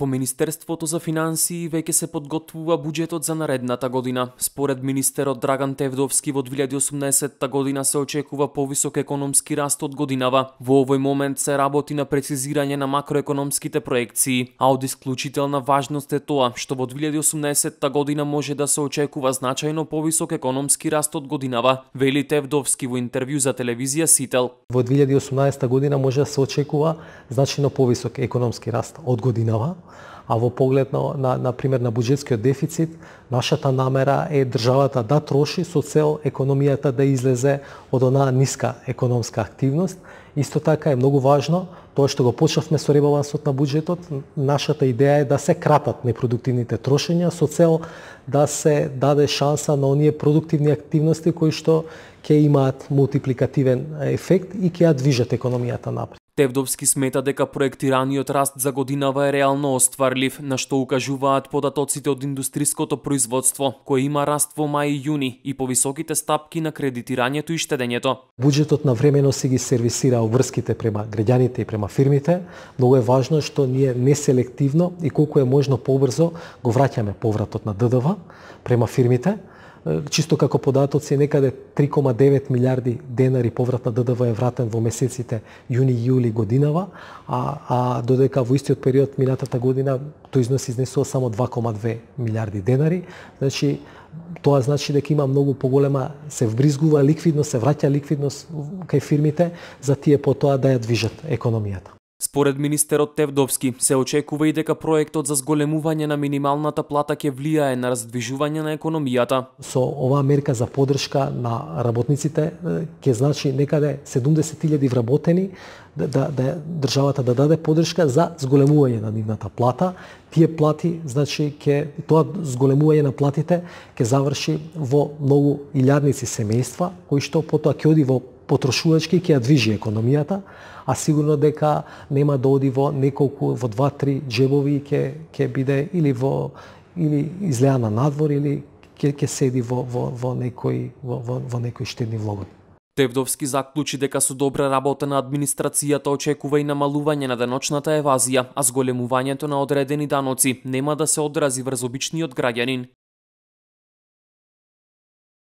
Во Министерството за финансии веќе се подготвува буџетот за наредната година. Според министерот Драган Тевдовски во 2018 година се очекува повисок економски раст од годинава. Во овој момент се работи на прецизирање на макроекономските проекции, а од исклучителна важност е тоа што во 2018 година може да се очекува значајно повисок економски раст од годинава, вели Тевдовски во интервју за телевизија Сител. Во 2018 година може да се очекува значајно повисок економски раст од годинава, А во поглед на, на, на пример на буџетскиот дефицит, нашата намера е државата да троши со цел економијата да излезе од онаа ниска економска активност. Исто така е многу важно тоа што го почнавме со ребалансот на буџетот, нашата идеја е да се кратат непродуктивните трошења со цел да се даде шанса на оние продуктивни активности кои што ќе имаат мултипликативен ефект и ќе ја движат економијата напред. Тевдовски смета дека проектираниот раст за годинава е реално остварлив, на што укажуваат податоците од индустриското производство, кој има раст во мај и јуни и повисоките стапки на кредитирањето и штедењето. Буџетот на времено се ги сервисира обврските према граѓаните и према фирмите. Многу е важно што ние неселективно и колку е можно побрзо го враќаме повратот на ДДВ према фирмите чисто како податоци некаде 3,9 милиарди денари поврат на ДДВ е вратен во месеците јуни и јули годинава, а, а додека во истиот период минатата година тој износ изнесува само 2,2 милиарди денари. Значи, тоа значи дека има многу поголема се вбризгува ликвидност, се враќа ликвидност кај фирмите за тие потоа да ја движат економијата. Според министерот Тевдовски, се очекува и дека проектот за зголемување на минималната плата ќе влијае на раздвижување на економијата. Со оваа мерка за подршка на работниците ќе значи некаде 70.000 вработени да, да, да државата да даде подршка за зголемување на нивната плата. Тие плати, значи, ке тоа зголемување на платите ќе заврши во многу илјадници семејства кои што потоа ќе оди во потрошувачки ќе ја движи економијата, а сигурно дека нема да оди во неколку во два-три джебови ќе ќе биде или во или излеа на надвор или ќе ќе седи во во во некој во во, во некој штедни влогови. Тевдовски заклучи дека со добра работа на администрацијата очекува и намалување на деночната евазија, а зголемувањето на одредени даноци нема да се одрази врз обичниот граѓанин.